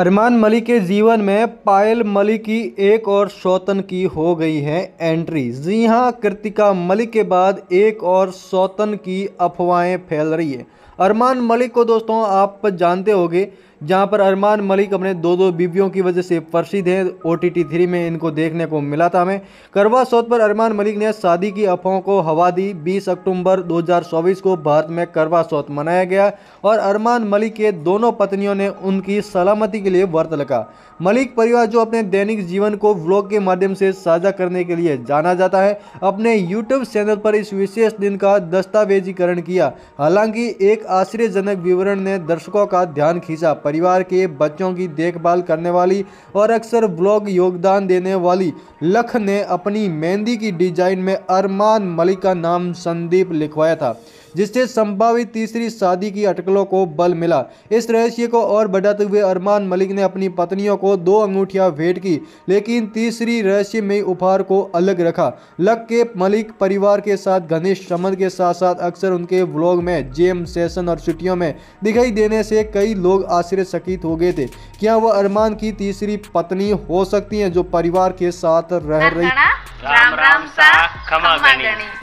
अरमान मलिक के जीवन में पायल मलिक की एक और सौतन की हो गई है एंट्री जी हां कृतिका मलिक के बाद एक और सौतन की अफवाहें फैल रही है अरमान मलिक को दोस्तों आप जानते होंगे जहां पर अरमान मलिक अपने दो दो बीवियों की वजह से प्रसिद्ध हैं ओ टी टी थ्री में इनको देखने को मिला था हमें करवा चौथ पर अरमान मलिक ने शादी की अफवाहों को हवा दी 20 अक्टूबर 2024 को भारत में करवा चौथ मनाया गया और अरमान मलिक के दोनों पत्नियों ने उनकी सलामती के लिए व्रत रखा मलिक परिवार जो अपने दैनिक जीवन को व्लॉग के माध्यम से साझा करने के लिए जाना जाता है अपने यूट्यूब चैनल पर इस विशेष दिन का दस्तावेजीकरण किया हालांकि एक आश्चर्यजनक विवरण ने दर्शकों का ध्यान खींचा परिवार के बच्चों की देखभाल करने वाली और अक्सर ब्लॉग योगदान देने वाली लख ने अपनी मेहंदी की डिजाइन में अरमान मलिक का नाम संदीप लिखवाया था जिससे संभावित तीसरी शादी की अटकलों को बल मिला इस रहस्य को और बढ़ाते हुए अरमान मलिक ने अपनी पत्नियों को दो अंगूठियां भेंट की लेकिन तीसरी रहस्य में उपहार को अलग रखा लक के मलिक परिवार के साथ घनिष्ठ संबंध के साथ साथ अक्सर उनके ब्लॉग में जेम सेशन और छुट्टियों में दिखाई देने से कई लोग आश्चर्यचकित हो गए थे क्या वह अरमान की तीसरी पत्नी हो सकती है जो परिवार के साथ रह रही राम राम सा खमा